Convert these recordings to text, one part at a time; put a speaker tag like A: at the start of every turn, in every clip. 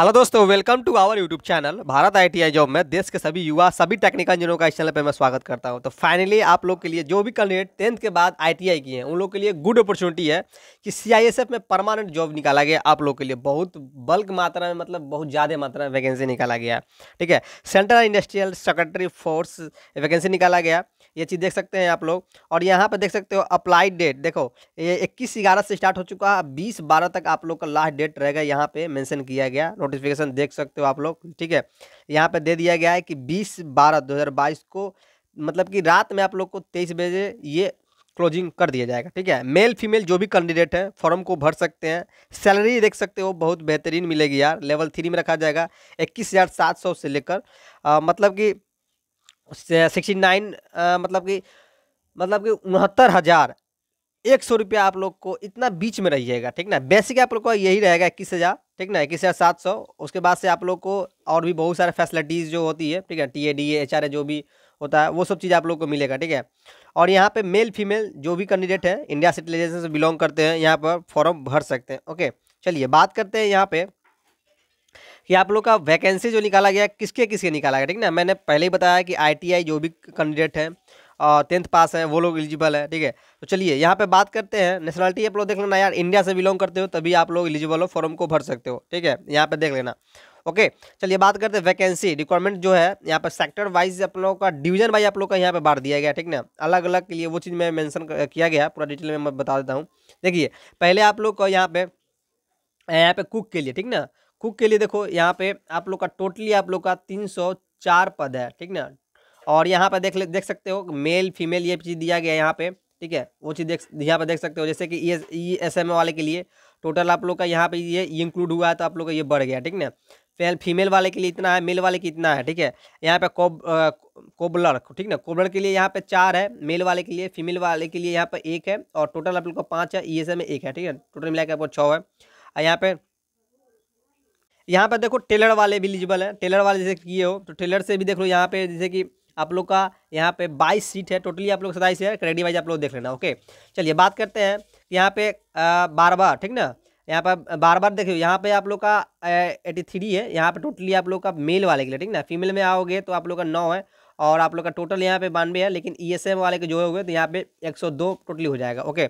A: hello दोस्तों welcome to our YouTube channel Bharat ITI job में देश के सभी युवा सभी टेक्निकल इंजीनियरों का इस चैनल पर मैं स्वागत करता हूं तो फाइनली आप लोग के लिए जो भी कैंडिडेट टेंथ के बाद आईटीआई की हैं उन लोग के लिए गुड अपॉर्चुनिटी है कि सीआईएसएफ में परमानेंट जॉब निकाला गया आप लोग के लिए बहुत बल्क मात्रा में मतलब बहुत ज़्यादा मात्रा में वैकेंसी निकाला गया ठीक है central industrial secretary force vacancy निकाला गया ये चीज़ देख सकते हैं आप लोग और यहाँ पर देख सकते हो अप्लाइड डेट देखो ये इक्कीस ग्यारह से स्टार्ट हो चुका है बीस बारह तक आप लोग का लास्ट डेट रहेगा यहाँ पर मैंशन किया गया नोटिफिकेशन देख सकते हो आप लोग ठीक है यहाँ पे दे दिया गया है कि बीस बारह दो हज़ार बाईस को मतलब कि रात में आप लोग को तेईस बजे ये क्लोजिंग कर दिया जाएगा ठीक है मेल फीमेल जो भी कैंडिडेट हैं फॉर्म को भर सकते हैं सैलरी देख सकते हो बहुत बेहतरीन मिलेगी यार लेवल थ्री में रखा जाएगा इक्कीस हज़ार सात सौ से लेकर मतलब कि सिक्सटी नाइन मतलब कि मतलब कि उनहत्तर हज़ार एक सौ रुपया आप लोग को इतना बीच में रहिएगा ठीक ना बेसिक आप लोग का यही रहेगा इक्कीस हज़ार ठीक ना इक्कीस हज़ार सात सौ उसके बाद से आप लोग को और भी बहुत सारे फैसिलिटीज़ जो होती है ठीक है T A D H R A जो भी होता है वो सब चीज़ आप लोग को मिलेगा ठीक है और यहाँ पे मेल फीमेल जो भी कैंडिडेट है इंडिया सिटीजन से बिलोंग करते हैं यहाँ पर फॉर्म भर सकते हैं ओके चलिए बात करते हैं यहाँ पर कि आप लोग का वैकेंसी जो निकाला गया किसके किसके निकाला गया ठीक ना मैंने पहले ही बताया कि आईटीआई जो भी कैंडिडेट हैं टेंथ पास हैं वो लोग एलिजिबल है ठीक है तो चलिए यहाँ पे बात करते हैं नेशनलिटी आप लोग देख लेना यार इंडिया से बिलोंग करते हो तभी आप लोग एलिजिबल हो फॉर्म को भर सकते हो ठीक है यहाँ पे देख लेना ओके चलिए बात करते हैं वैकेंसी रिक्वायरमेंट जो है यहाँ पर सेक्टर वाइज आप लोगों का डिवीजन वाइज आप लोग का यहाँ पे बांट दिया गया ठीक ना अलग अलग के लिए वो चीज़ मैं मैंशन किया गया पूरा डिटेल में मैं बता देता हूँ देखिए पहले आप लोग को यहाँ पे यहाँ पे कुक के लिए ठीक ना कुक के लिए देखो यहाँ पे आप लोग का टोटली आप लोग का तीन सौ चार पद है ठीक ना और यहाँ पर देख देख सकते हो मेल फीमेल ये चीज़ दिया गया है यहाँ पे ठीक है वो चीज़ देख यहाँ पर देख सकते हो जैसे कि ई एस एम वाले के लिए टोटल आप लोग का यहाँ पे ये इंक्लूड हुआ है तो आप लोग का ये बढ़ गया ठीक ना फिर फीमेल वाले के लिए इतना है मेल वाले की इतना है ठीक है यहाँ पे कोब कोबलर ठीक ना कोबलर के लिए यहाँ पे चार है मेल वाले के लिए फीमेल वाले के लिए यहाँ पे एक है और टोटल आप लोग का पाँच है ई एस में एक है ठीक है टोटल मिला के आपको छः है और यहाँ पे यहाँ पर देखो टेलर वाले भी एलिजिबल है टेलर वाले जैसे किए हो तो टेलर से भी देख लो यहाँ पे जैसे कि आप लोग का यहाँ पे बाईस सीट है टोटली आप लोग सताईस है क्रेडिट वाइज आप लोग देख लेना ओके चलिए बात करते हैं यहाँ पे बार बार ठीक ना यहाँ पर बार बार देखिए यहाँ पे आप लोग का एटी थ्री है यहाँ पे टोटली आप लोग का मेल वाले के लिए ठीक ना फीमेल में आओगे तो आप लोग का नौ है और आप लोग का टोटल यहाँ पे बानवे है लेकिन ई e वाले के जो हो गए तो यहाँ पे 102 टोटली हो जाएगा ओके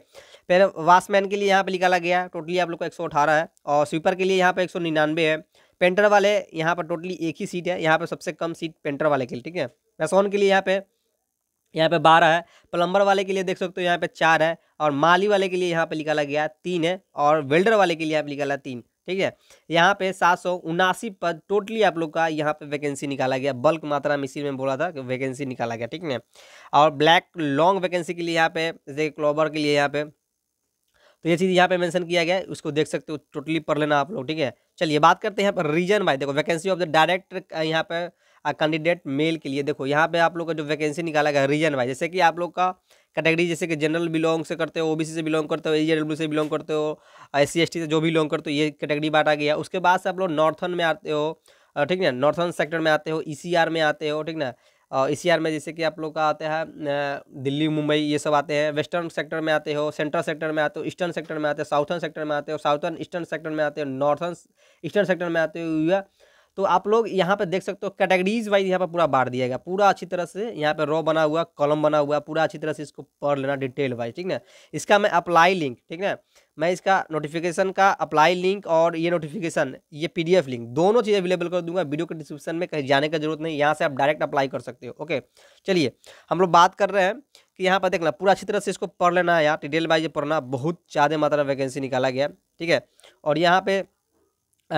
A: पहले वासमैन के लिए यहाँ पे निकाला गया टोटली आप लोग का अठारह है और स्वीपर के लिए यहाँ पे निन्यानवे है पेंटर वाले यहाँ पर टोटली एक ही सीट है यहाँ पर सबसे कम सीट पेंटर वाले के लिए ठीक है रसौन के लिए यहाँ पे यहाँ पे बारह है प्लम्बर वाले के लिए देख सकते हो यहाँ पे चार है और माली वाले के लिए यहाँ पे निकाला गया तीन है और वेल्डर वाले के लिए यहाँ पर निकाला तीन ठीक है यहाँ पे सात सौ उनासी पद टोटली आप लोग का यहाँ पे वैकेंसी निकाला गया बल्क मात्रा में इसी में बोला था कि वैकेंसी निकाला गया ठीक है और ब्लैक लॉन्ग वैकेंसी के लिए यहाँ पे जैसे क्लोबर के लिए यहाँ पे तो ये चीज़ यहाँ पे मेंशन किया गया है उसको देख सकते हो टोटली पढ़ लेना आप लोग ठीक है चलिए बात करते हैं यहाँ पर रीजन वाइज देखो वैकेंसी ऑफ द डायरेक्ट यहाँ पर कैंडिडेट मेल के लिए देखो यहाँ पे आप लोग का जो वैकेंसी निकाला गया रीजन वाइज जैसे कि आप लोग का कैटेगरी जैसे कि जनरल बिलोंग से करते हो ओबीसी से बिलोंग करते हो ए से बिलोंग करते हो एस सी से जो बिलोंग करते हो ये कैटेगरी बांटा गया उसके बाद से आप लोग नॉर्थन e में आते हो ठीक ना नॉर्थन सेक्टर में आते हो ई में आते हो ठीक ना ई सी आर में जैसे कि आप लोग का आते हैं दिल्ली मुंबई ये सब आते हैं वेस्टर्न सेक्टर में आते हो सेंट्रल सेक्टर में आते हो ईस्टर्न सेक्टर में आते हो साउथर्न सेक्टर में आते हो साउथर्न ईस्टर्न सेक्टर में आते हो नॉर्थर्न ईस्टर्न सेक्टर में आते हो या तो आप लोग यहाँ पे देख सकते हो कैटेगरीज वाइज यहाँ पर पूरा बार दिया गया पूरा अच्छी तरह से यहाँ पे रॉ बना हुआ कॉलम बना हुआ पूरा अच्छी तरह से इसको पढ़ लेना डिटेल वाइज ठीक ना इसका मैं अप्लाई लिंक ठीक ना मैं इसका नोटिफिकेशन का अप्लाई लिंक और ये नोटिफिकेशन ये पीडीएफ लिंक दोनों चीज़ अवेलेबल कर दूंगा वीडियो के डिस्क्रिप्शन में कहीं जाने का जरूरत नहीं यहाँ से आप डायरेक्ट अप्लाई कर सकते हो ओके चलिए हम लोग बात कर रहे हैं कि यहाँ पर देखना पूरा अच्छी तरह से इसको पढ़ लेना है यार डिटेल वाइज पढ़ना बहुत ज़्यादा मात्रा में वैकेंसी निकाला गया ठीक है और यहाँ पर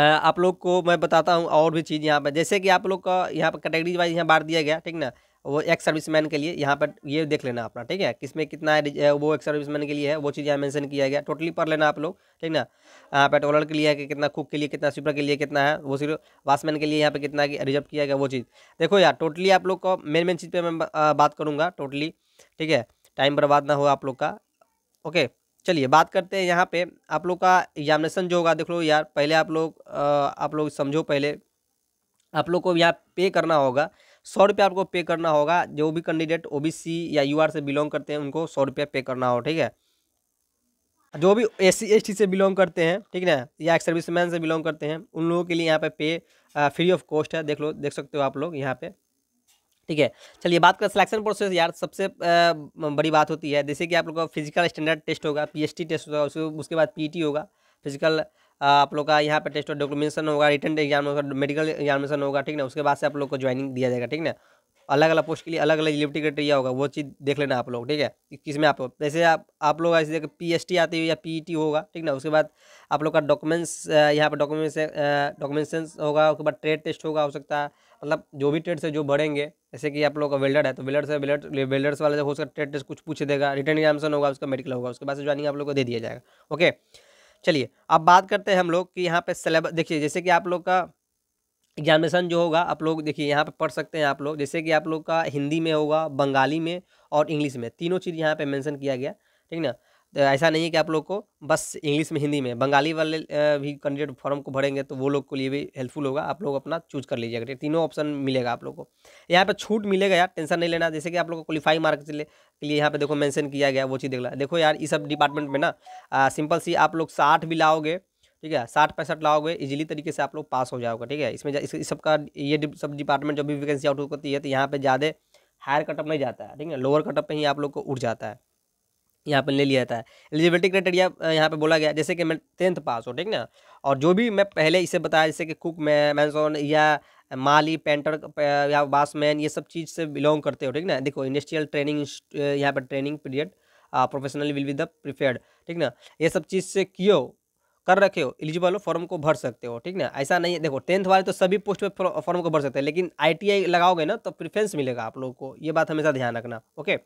A: आप लोग को मैं बताता हूँ और भी चीज़ यहाँ पर जैसे कि आप लोग का यहाँ पर कैटेगरीज वाइज यहाँ बांट दिया गया ठीक ना वो एक सर्विसमैन के लिए यहाँ पर ये देख लेना अपना ठीक है किसमें कितना है वो एक सर्विसमैन के लिए है वो चीज़ यहाँ मेंशन किया गया टोटली पढ़ लेना आप लोग ठीक ना यहाँ पर टोलर के लिए है कि कितना कुक के लिए कितना स्वीपर के लिए कितना है वो सिर्फ वाशमैन के लिए यहाँ पर कितना रिजर्व किया गया वो चीज़ देखो यार टोटली आप लोग को मेन मेन चीज़ पर मैं बात करूँगा टोटली ठीक है टाइम बर्बाद ना हो आप लोग का ओके चलिए बात करते हैं यहाँ पे आप लोग का एग्जामिनेशन जो होगा देख लो यार पहले आप लोग आप लोग समझो पहले आप लोग को यहाँ पे करना होगा सौ रुपया आपको पे करना होगा जो भी कैंडिडेट ओबीसी या यूआर से बिलोंग करते हैं उनको सौ रुपया पे करना हो ठीक है जो भी एस सी से बिलोंग करते हैं ठीक ना या एक सर्विसमैन से बिलोंग करते हैं उन लोगों के लिए यहाँ पे पे फ्री ऑफ कॉस्ट है देख लो देख सकते हो आप लोग यहाँ पे ठीक है चलिए बात करें सिलेक्शन प्रोसेस यार सबसे बड़ी बात होती है जैसे कि आप लोग का फिजिकल स्टैंडर्ड टेस्ट होगा टी टेस्ट होगा उसके उसके बाद टी e होगा फिजिकल आप लोग का यहाँ पर टेस्ट डॉक्यूमेंटेशन होगा रिटर्न एग्जाम होगा मेडिकल एग्जामिनेशन होगा ठीक ना उसके बाद से आप लोग को ज्वाइनिंग दिया जाएगा ठीक ना अलग अलग पोस्ट के लिए अलग अलग एलिजिबिलिटी क्राइटेरिया होगा वो चीज़ देख लेना आप लोग ठीक है किस में आप जैसे आप आप लोग ऐसे देखिए पी एस टी आती हो या पी टी e होगा ठीक ना उसके बाद आप लोग का डॉक्यूमेंट्स यहाँ पर डॉक्यूमेंट्स डॉक्यूमेंटेशन होगा उसके बाद ट्रेड टेस्ट होगा हो सकता है मतलब जो भी ट्रेड से जो बढ़ेंगे जैसे कि आप लोग का वेल्डर है तो वेल्डर से वेल्डर वेल्डर्स वाले जब उसका टेट टेस्ट कुछ पूछ देगा रिटर्न एग्जामेशन होगा उसका मेडिकल होगा उसके बाद से ज्वाइनिंग आप लोग को दे दिया जाएगा ओके चलिए अब बात करते हैं हम लोग कि यहाँ पे सिलेबस देखिए जैसे कि आप लोग का एग्जामिनेशन जो होगा आप लोग देखिए यहाँ पे पढ़ सकते हैं आप लोग जैसे कि आप लोग का हिंदी में होगा बंगाली में और इंग्लिश में तीनों चीज़ यहाँ पे मेंशन किया गया ठीक ना ऐसा नहीं है कि आप लोग को बस इंग्लिश में हिंदी में बंगाली वाले भी कैंडिडेट फॉर्म को भरेंगे तो वो लोग के लिए भी हेल्पफुल होगा आप लोग अपना चूज कर लीजिएगा ठीक तीनों ऑप्शन मिलेगा आप लोग को यहाँ पर छूट मिलेगा यार टेंशन नहीं लेना जैसे कि आप लोग को क्वालिफाई मार्क के लिए यहाँ पे देखो मैंशन किया गया वो चीज़ देख देखो यार इस सब डिपार्टमेंट में ना सिंपल सी आप लोग साठ भी लाओगे ठीक है साठ पैंसठ लाओगे इजीली तरीके से आप लोग पास हो जाओगे ठीक है इसमें इस, सबका ये सब डिपार्टमेंट जब भी वैकेंसी आउट होती है तो यहाँ पर ज़्यादा हायर कटअप नहीं जाता है ठीक है लोअर कटअप पे ही आप लोग को उठ जाता है यहाँ पर ले लिया जाता है एलिजिबिलिटी क्राइटेरिया यहाँ पे बोला गया जैसे कि मैं टेंथ पास हूँ ठीक ना और जो भी मैं पहले इसे बताया जैसे कि कुक में मैंसोन या माली पेंटर या बासमैन ये सब चीज़ से बिलोंग करते हो ठीक ना देखो इंडस्ट्रियल ट्रेनिंग यहाँ पर training period professionally will be the preferred ठीक ना ये सब चीज़ से क्यों कर रखे हो एलिजिबल हो फॉर्म को भर सकते हो ठीक ना ऐसा नहीं है देखो टेंथ वाले तो सभी पोस्ट पे फॉर्म को भर सकते हैं लेकिन आईटीआई लगाओगे ना तो प्रिफ्रेंस मिलेगा आप लोगों को ये बात हमेशा ध्यान रखना ओके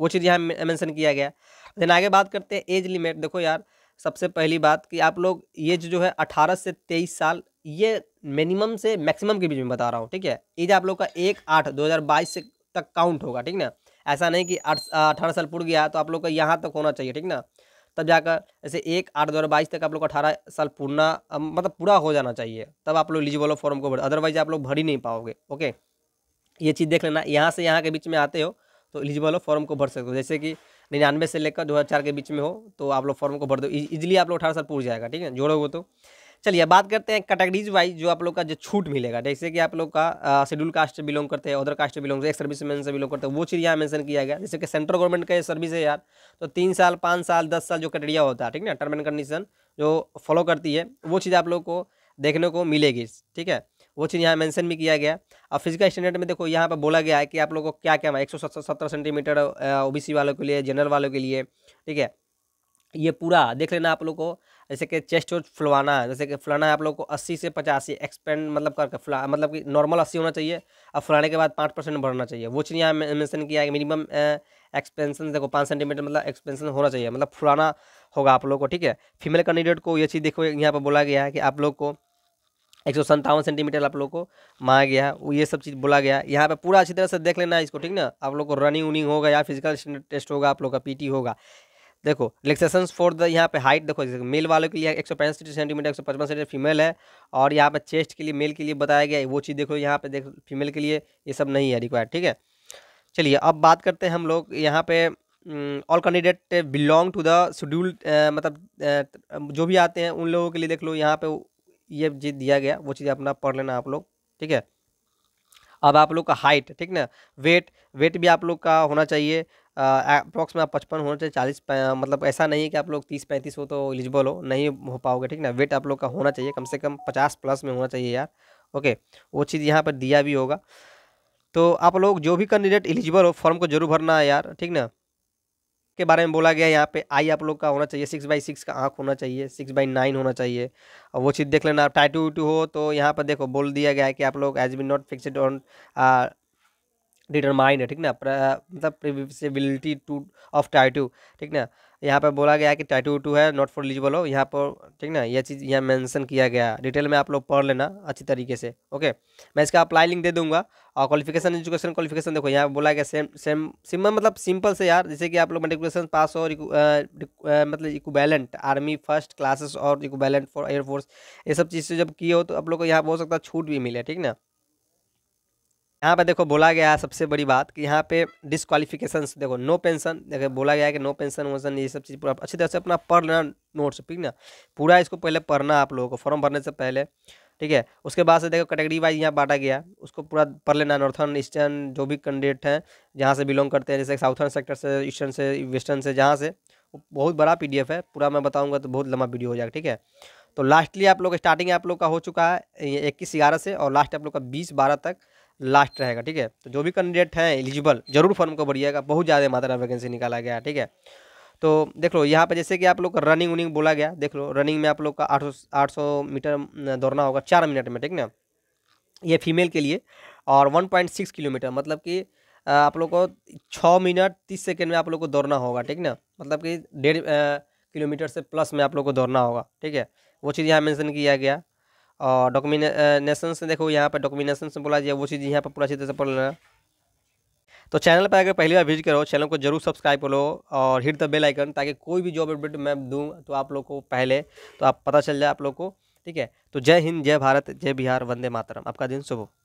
A: वो चीज़ यहाँ मैंसन किया गया देन आगे बात करते हैं एज लिमिट देखो यार सबसे पहली बात कि आप लोग एज जो है अठारह से तेईस साल ये मिनिमम से मैक्सिमम के बीच में बता रहा हूँ ठीक है एज आप लोग का एक आठ दो हज़ार बाईस से तक काउंट होगा ठीक ना ऐसा नहीं कि अठारह साल पूर्ण गया तो आप लोग का यहाँ तक होना चाहिए ठीक ना तब जाकर जैसे एक आठ दो बाईस तक आप लोग अठारह साल पूर्णा मतलब पूरा हो जाना चाहिए तब आप लोग एलिजिबल हो फॉर्म को भर अदरवाइज आप लोग भर ही नहीं पाओगे ओके ये चीज़ देख लेना यहाँ से यहाँ के बीच में आते हो तो एलिजिबल हो फॉर्म को भर सकते हो जैसे कि निन्यानवे से लेकर दो हज़ार चार के बीच में हो तो आप लोग फॉर्म को भर दो इजिली आप लोग अठारह साल पूर जाएगा ठीक है जोड़ोगे तो चलिए बात करते हैं कैटेगरीज वाइज जो आप लोग का जो छूट मिलेगा जैसे कि आप लोग का शेड्यूल कास्ट से बिलोंग करते हैं अदर कास्ट से बिलोंग करते हैं सर्विस मैन से बिलोंग करते हैं वो चीज़ यहाँ मैंशन किया गया जैसे कि सेंट्रल गवर्नमेंट का सर्विस है यार तो तीन साल पाँच साल दस साल जो कैटेरिया होता है ठीक ना टर्म एंड कंडीशन जो फॉलो करती है वो चीज़ आप लोग को देखने को मिलेगी ठीक है वो चीज़ यहाँ मेंशन भी किया गया अब फिजिकल स्टैंडर्ड में देखो यहाँ पर बोला गया है कि आप लोग को क्या क्या एक सौ सत्तर सेंटीमीटर ओबीसी वालों के लिए जनरल वालों के लिए ठीक है ये पूरा देख लेना आप लोग को जैसे कि चेस्ट और फुलवाना है जैसे कि फुलाना है आप लोग को अस्सी से पचासी एक्सपेंड मतलब करके फुला मतलब कि नॉर्मल अस्सी होना चाहिए और फुलाने के बाद पाँच परसेंट बढ़ना चाहिए वो चीज़ यहाँ मैंसन किया है मिनिमम एक्सपेंसन देखो पाँच सेंटीमीटर मतलब एक्सपेंसन होना चाहिए मतलब फुलाना होगा आप लोग को ठीक है फीमेल कैंडिडेट को ये चीज़ देखो यहाँ पर बोला गया है कि आप लोग को एक सौ संतावन सेंटीमीटर आप लोग को माया गया है ये सब चीज़ बोला गया है यहाँ पे पूरा अच्छी तरह से देख लेना है इसको ठीक ना आप लोग को रनिंग उनिंग होगा या फिजिकल टेस्ट होगा आप लोग का पीटी होगा देखो रिलेक्सेशन फॉर द यहाँ पे हाइट देखो जैसे मेल वालों के लिए एक सौ पैंसठ सेंटीमीटर एक सौ पचपन सेंटीमीटर फीमेल है और यहाँ पे चेस्ट के लिए मेल के लिए बताया गया है वो चीज़ देखो यहाँ पे देख फीमेल के लिए ये सब नहीं है रिक्वायर्ड ठीक है चलिए अब बात करते हैं हम लोग यहाँ पे all candidate belong to the schedule मतलब जो भी आते हैं उन लोगों के लिए देख लो यहाँ पे ये चीज़ दिया गया वो चीज़ अपना पढ़ लेना आप लोग ठीक है अब आप लोग का हाइट ठीक ना वेट वेट भी आप लोग का होना चाहिए अप्रॉक्स में आप पचपन होना चाहिए चालीस मतलब ऐसा नहीं है कि आप लोग तीस पैंतीस हो तो एलिजिबल हो नहीं हो पाओगे ठीक ना वेट आप लोग का होना चाहिए कम से कम पचास प्लस में होना चाहिए यार ओके वो चीज़ यहाँ पर दिया भी होगा तो आप लोग जो भी कैंडिडेट एलिजिबल हो फॉर्म को जरूर भरना है यार ठीक ना के बारे में बोला गया है यहाँ पे आई आप लोग का होना चाहिए सिक्स बाई सिक्स का आँख होना चाहिए सिक्स बाई नाइन होना चाहिए और वो चीज़ देख लेना आप टाइटू उटू हो तो यहाँ पर देखो बोल दिया गया है कि आप लोग age be not fixed on determined है ठीक ना मतलब प्रिविसिबिलिटी टू ऑफ टाइटू ठीक ना यहाँ पर बोला गया है कि टाइटू टू है नॉट फॉर एलिजिबल हो यहाँ पर ठीक ना यह चीज़ यहाँ मेंशन किया गया डिटेल में आप लोग पढ़ लेना अच्छी तरीके से ओके मैं इसका अप्लाई लिंक दे दूंगा और क्वालिफिकेशन एजुकेशन क्वालिफिकेशन देखो यहाँ बोला गया सेम सेम सिम्पल मतलब सिंपल से यार जैसे कि आप लोग मेट्रिकुलेशन पास हो मतलब इक्वेलेंट आर्मी फर्स्ट क्लासेस और इक्वेलेंट फॉर एयरफोर्स ये सब चीज़ से जब किए हो तो आप लोग को यहाँ बहुत सकता छूट भी मिले ठीक ना यहाँ पे देखो बोला गया है सबसे बड़ी बात कि यहाँ पे डिसक्वालिफिकेशन देखो नो पेंशन देखो बोला गया है कि नो पेंशन वेंशन ये सब चीज़ पूरा अच्छी तरह से अपना पढ़ लेना नोट्स ठीक ना पूरा इसको पहले पढ़ना आप लोगों को फॉर्म भरने से पहले ठीक है उसके बाद से देखो कैटेगरी वाइज यहाँ बांटा गया उसको पूरा पढ़ लेना नॉर्थन ईस्टर्न जो भी कैंडिडेट हैं जहाँ से बिलोंग करते हैं जैसे साउथर्न सेक्टर से ईस्टर्न से वेस्टर्न से जहाँ से बहुत बड़ा पी है पूरा मैं बताऊँगा तो बहुत लंबा वीडियो हो जाएगा ठीक है तो लास्टली आप लोग स्टार्टिंग आप लोग का हो चुका है इक्कीस ग्यारह से और लास्ट आप लोग का बीस बारह तक लास्ट रहेगा ठीक है तो जो भी कैंडिडेट हैं एलिजिबल जरूर फॉर्म को भरिएगा बहुत ज़्यादा मात्रा में वैकेंसी निकाला गया ठीक है तो देख लो यहाँ पर जैसे कि आप लोग का रनिंग उनिंग बोला गया देख लो रनिंग में आप लोग का 800 800 मीटर दौड़ना होगा चार मिनट में ठीक ना ये फीमेल के लिए और 1.6 किलोमीटर मतलब कि आप लोग को छः मिनट तीस सेकेंड में आप लोग को दौड़ना होगा ठीक ना मतलब कि डेढ़ किलोमीटर से प्लस में आप लोग को दौड़ना होगा ठीक है वो चीज़ यहाँ मैंसन किया गया और डॉक्यूमिनेशन से देखो यहाँ पर डॉक्यूमिनेशन से बोला जाए वो चीज़ यहाँ पर पूरा अच्छी तरह से पढ़ लेना तो चैनल पर अगर पहली बार विजिट करो चैनल को जरूर सब्सक्राइब करो और हिट द बेल आइकन ताकि कोई भी जॉब अपडेट मैं दूँ तो आप लोग को पहले तो आप पता चल जाए आप लोग को ठीक है तो जय हिंद जय भारत जय बिहार वंदे मातरम आपका दिन शुभ